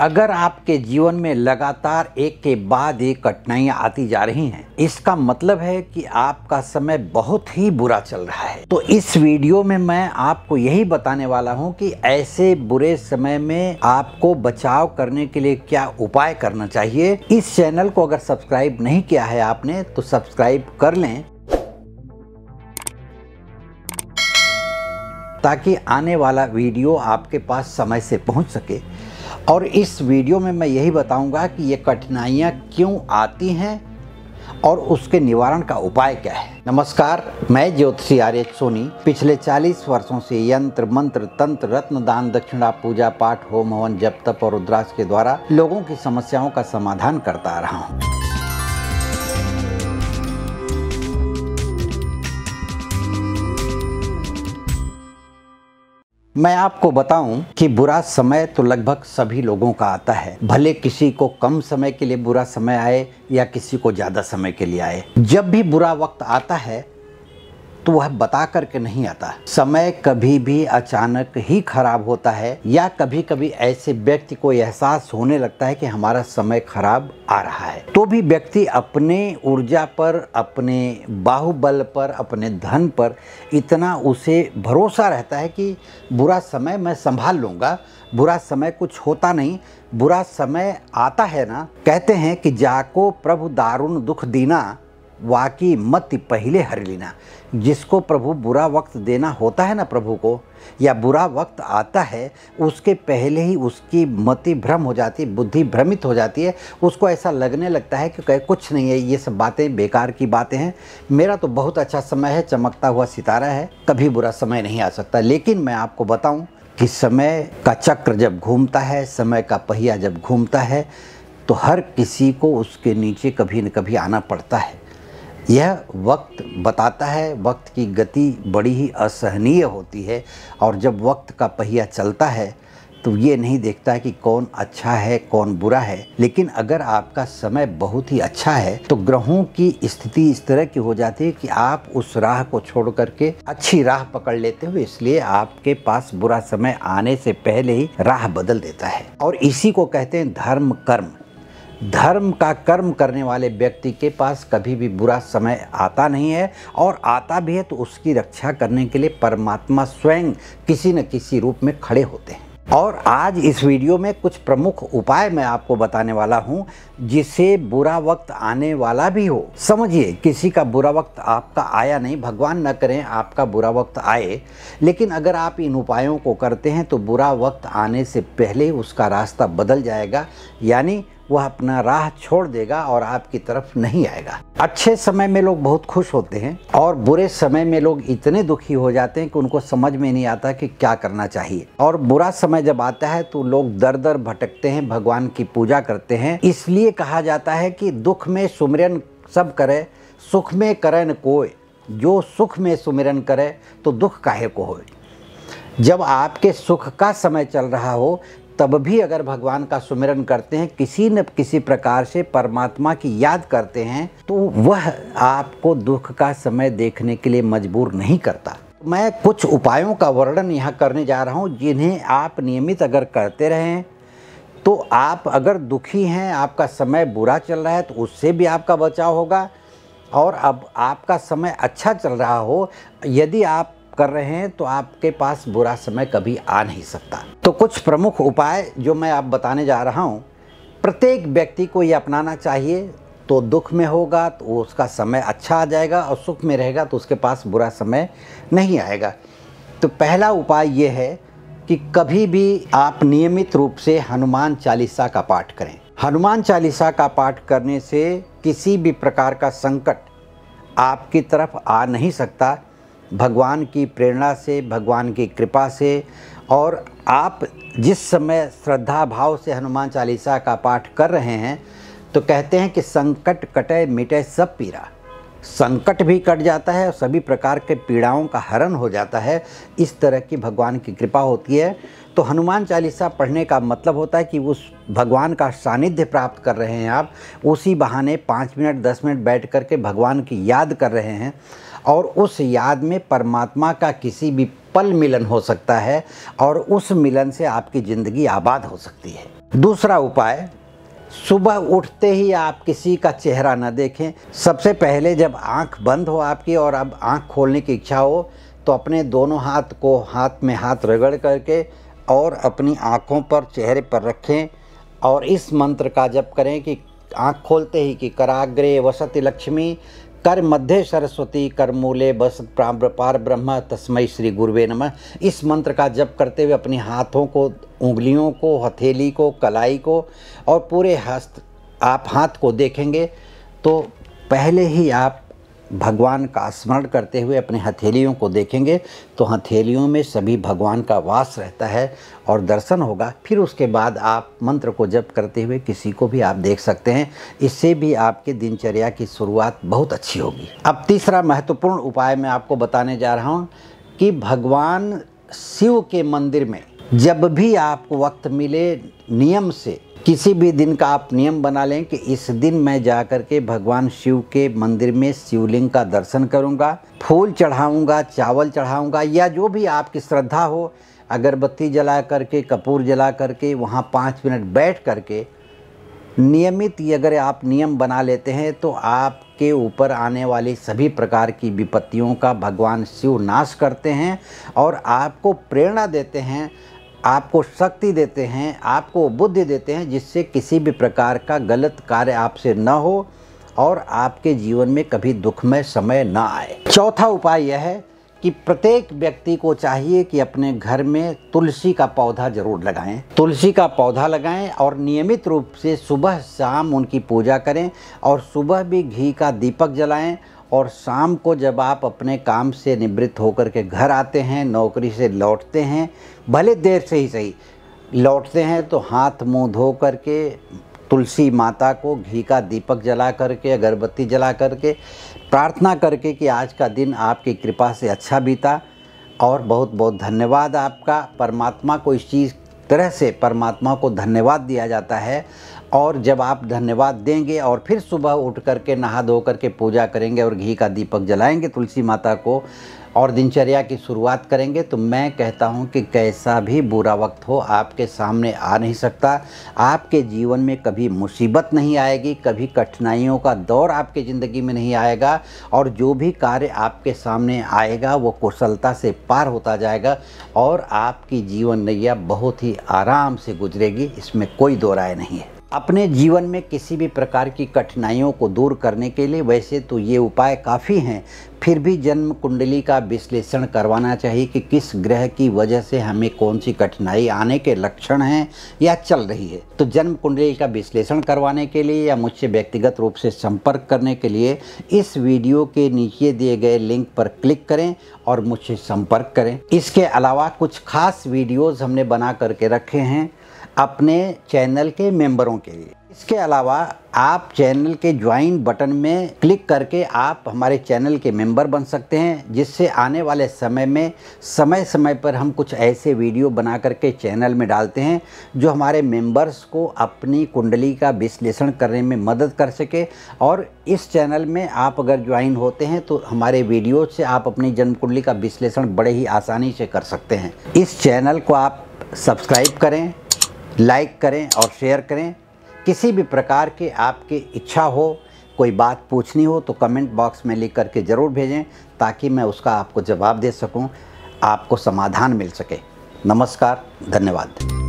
अगर आपके जीवन में लगातार एक के बाद एक कठिनाइयां आती जा रही हैं इसका मतलब है कि आपका समय बहुत ही बुरा चल रहा है तो इस वीडियो में मैं आपको यही बताने वाला हूं कि ऐसे बुरे समय में आपको बचाव करने के लिए क्या उपाय करना चाहिए इस चैनल को अगर सब्सक्राइब नहीं किया है आपने तो सब्सक्राइब कर लें ताकि आने वाला वीडियो आपके पास समय से पहुंच सके और इस वीडियो में मैं यही बताऊंगा कि ये कठिनाइयाँ क्यों आती हैं और उसके निवारण का उपाय क्या है नमस्कार मैं ज्योतिषी आर्य सोनी पिछले 40 वर्षों से यंत्र मंत्र तंत्र रत्न दान दक्षिणा पूजा पाठ होम हवन जप तप और रुद्राक्ष के द्वारा लोगों की समस्याओं का समाधान करता रहा हूँ मैं आपको बताऊं कि बुरा समय तो लगभग सभी लोगों का आता है भले किसी को कम समय के लिए बुरा समय आए या किसी को ज़्यादा समय के लिए आए जब भी बुरा वक्त आता है तो वह बता करके नहीं आता समय कभी भी अचानक ही खराब होता है या कभी कभी ऐसे व्यक्ति को एहसास होने लगता है कि हमारा समय खराब आ रहा है तो भी व्यक्ति अपने ऊर्जा पर अपने बाहुबल पर अपने धन पर इतना उसे भरोसा रहता है कि बुरा समय मैं संभाल लूंगा बुरा समय कुछ होता नहीं बुरा समय आता है ना कहते हैं कि जाको प्रभु दारुण दुख दीना वाकी मत पहले हर लेना जिसको प्रभु बुरा वक्त देना होता है ना प्रभु को या बुरा वक्त आता है उसके पहले ही उसकी मति भ्रम हो जाती है बुद्धि भ्रमित हो जाती है उसको ऐसा लगने लगता है कि कह कुछ नहीं है ये सब बातें बेकार की बातें हैं मेरा तो बहुत अच्छा समय है चमकता हुआ सितारा है कभी बुरा समय नहीं आ सकता लेकिन मैं आपको बताऊँ कि समय का चक्र जब घूमता है समय का पहिया जब घूमता है तो हर किसी को उसके नीचे कभी न कभी आना पड़ता है यह वक्त बताता है वक्त की गति बड़ी ही असहनीय होती है और जब वक्त का पहिया चलता है तो ये नहीं देखता कि कौन अच्छा है कौन बुरा है लेकिन अगर आपका समय बहुत ही अच्छा है तो ग्रहों की स्थिति इस तरह की हो जाती है कि आप उस राह को छोड़ करके अच्छी राह पकड़ लेते हो इसलिए आपके पास बुरा समय आने से पहले ही राह बदल देता है और इसी को कहते हैं धर्म कर्म धर्म का कर्म करने वाले व्यक्ति के पास कभी भी बुरा समय आता नहीं है और आता भी है तो उसकी रक्षा करने के लिए परमात्मा स्वयं किसी न किसी रूप में खड़े होते हैं और आज इस वीडियो में कुछ प्रमुख उपाय मैं आपको बताने वाला हूं जिसे बुरा वक्त आने वाला भी हो समझिए किसी का बुरा वक्त आपका आया नहीं भगवान न करें आपका बुरा वक्त आए लेकिन अगर आप इन उपायों को करते हैं तो बुरा वक्त आने से पहले उसका रास्ता बदल जाएगा यानी वह अपना राह छोड़ देगा और आपकी तरफ नहीं आएगा अच्छे समय में लोग बहुत खुश होते हैं और बुरे समय में लोग इतने दुखी हो जाते हैं कि उनको समझ में नहीं आता कि क्या करना चाहिए और बुरा समय जब आता है तो लोग दर दर भटकते हैं भगवान की पूजा करते हैं इसलिए कहा जाता है कि दुख में सुमिरन सब करे सुख में न कोय जो सुख में सुमिरन करे तो दुख काहे को हो जब आपके सुख का समय चल रहा हो तब भी अगर भगवान का सुमिरन करते हैं किसी न किसी प्रकार से परमात्मा की याद करते हैं तो वह आपको दुख का समय देखने के लिए मजबूर नहीं करता मैं कुछ उपायों का वर्णन यहाँ करने जा रहा हूँ जिन्हें आप नियमित अगर करते रहें तो आप अगर दुखी हैं आपका समय बुरा चल रहा है तो उससे भी आपका बचाव होगा और अब आपका समय अच्छा चल रहा हो यदि आप कर रहे हैं तो आपके पास बुरा समय कभी आ नहीं सकता तो कुछ प्रमुख उपाय जो मैं आप बताने जा रहा हूँ प्रत्येक व्यक्ति को ये अपनाना चाहिए तो दुख में होगा तो उसका समय अच्छा आ जाएगा और सुख में रहेगा तो उसके पास बुरा समय नहीं आएगा तो पहला उपाय ये है कि कभी भी आप नियमित रूप से हनुमान चालीसा का पाठ करें हनुमान चालीसा का पाठ करने से किसी भी प्रकार का संकट आपकी तरफ आ नहीं सकता भगवान की प्रेरणा से भगवान की कृपा से और आप जिस समय श्रद्धा भाव से हनुमान चालीसा का पाठ कर रहे हैं तो कहते हैं कि संकट कटे मिटे सब पीड़ा संकट भी कट जाता है और सभी प्रकार के पीड़ाओं का हरण हो जाता है इस तरह की भगवान की कृपा होती है तो हनुमान चालीसा पढ़ने का मतलब होता है कि उस भगवान का सानिध्य प्राप्त कर रहे हैं आप उसी बहाने पाँच मिनट दस मिनट बैठ करके भगवान की याद कर रहे हैं और उस याद में परमात्मा का किसी भी पल मिलन हो सकता है और उस मिलन से आपकी ज़िंदगी आबाद हो सकती है दूसरा उपाय सुबह उठते ही आप किसी का चेहरा ना देखें सबसे पहले जब आंख बंद हो आपकी और अब आंख खोलने की इच्छा हो तो अपने दोनों हाथ को हाथ में हाथ रगड़ करके और अपनी आँखों पर चेहरे पर रखें और इस मंत्र का जप करें कि आँख खोलते ही कि कराग्रे वसति लक्ष्मी कर मध्य सरस्वती कर मूले बस पार ब्रह्म तस्मय श्री गुरुवे नमः इस मंत्र का जप करते हुए अपने हाथों को उंगलियों को हथेली को कलाई को और पूरे हस्त आप हाथ को देखेंगे तो पहले ही आप भगवान का स्मरण करते हुए अपने हथेलियों को देखेंगे तो हथेलियों में सभी भगवान का वास रहता है और दर्शन होगा फिर उसके बाद आप मंत्र को जप करते हुए किसी को भी आप देख सकते हैं इससे भी आपके दिनचर्या की शुरुआत बहुत अच्छी होगी अब तीसरा महत्वपूर्ण उपाय मैं आपको बताने जा रहा हूँ कि भगवान शिव के मंदिर में जब भी आपको वक्त मिले नियम से किसी भी दिन का आप नियम बना लें कि इस दिन मैं जा कर के भगवान शिव के मंदिर में शिवलिंग का दर्शन करूंगा, फूल चढ़ाऊंगा, चावल चढ़ाऊंगा या जो भी आपकी श्रद्धा हो अगरबत्ती जला करके कपूर जला करके वहाँ पाँच मिनट बैठ करके नियमित अगर आप नियम बना लेते हैं तो आपके ऊपर आने वाली सभी प्रकार की विपत्तियों का भगवान शिव नाश करते हैं और आपको प्रेरणा देते हैं आपको शक्ति देते हैं आपको बुद्धि देते हैं जिससे किसी भी प्रकार का गलत कार्य आपसे न हो और आपके जीवन में कभी दुखमय समय ना आए चौथा उपाय यह है कि प्रत्येक व्यक्ति को चाहिए कि अपने घर में तुलसी का पौधा जरूर लगाएं तुलसी का पौधा लगाएं और नियमित रूप से सुबह शाम उनकी पूजा करें और सुबह भी घी का दीपक जलाएं और शाम को जब आप अपने काम से निवृत्त होकर के घर आते हैं नौकरी से लौटते हैं भले देर से ही सही लौटते हैं तो हाथ मुंह धो करके तुलसी माता को घी का दीपक जला करके अगरबत्ती जला करके प्रार्थना करके कि आज का दिन आपकी कृपा से अच्छा बीता और बहुत बहुत धन्यवाद आपका परमात्मा को इस चीज़ तरह से परमात्मा को धन्यवाद दिया जाता है और जब आप धन्यवाद देंगे और फिर सुबह उठ करके नहा धो करके पूजा करेंगे और घी का दीपक जलाएंगे तुलसी माता को और दिनचर्या की शुरुआत करेंगे तो मैं कहता हूं कि कैसा भी बुरा वक्त हो आपके सामने आ नहीं सकता आपके जीवन में कभी मुसीबत नहीं आएगी कभी कठिनाइयों का दौर आपके ज़िंदगी में नहीं आएगा और जो भी कार्य आपके सामने आएगा वो कुशलता से पार होता जाएगा और आपकी जीवन नैया बहुत ही आराम से गुजरेगी इसमें कोई दो राय नहीं है अपने जीवन में किसी भी प्रकार की कठिनाइयों को दूर करने के लिए वैसे तो ये उपाय काफ़ी हैं फिर भी जन्म कुंडली का विश्लेषण करवाना चाहिए कि किस ग्रह की वजह से हमें कौन सी कठिनाई आने के लक्षण हैं या चल रही है तो जन्म कुंडली का विश्लेषण करवाने के लिए या मुझसे व्यक्तिगत रूप से संपर्क करने के लिए इस वीडियो के नीचे दिए गए लिंक पर क्लिक करें और मुझसे संपर्क करें इसके अलावा कुछ खास वीडियोज़ हमने बना करके रखे हैं अपने चैनल के मेंबरों के लिए इसके अलावा आप चैनल के ज्वाइन बटन में क्लिक करके आप हमारे चैनल के मेंबर बन सकते हैं जिससे आने वाले समय में समय समय पर हम कुछ ऐसे वीडियो बना करके चैनल में डालते हैं जो हमारे मेंबर्स को अपनी कुंडली का विश्लेषण करने में मदद कर सके और इस चैनल में आप अगर ज्वाइन होते हैं तो हमारे वीडियो से आप अपनी जन्म कुंडली का विश्लेषण बड़े ही आसानी से कर सकते हैं इस चैनल को आप सब्सक्राइब करें लाइक करें और शेयर करें किसी भी प्रकार के आपकी इच्छा हो कोई बात पूछनी हो तो कमेंट बॉक्स में लिख करके ज़रूर भेजें ताकि मैं उसका आपको जवाब दे सकूं, आपको समाधान मिल सके नमस्कार धन्यवाद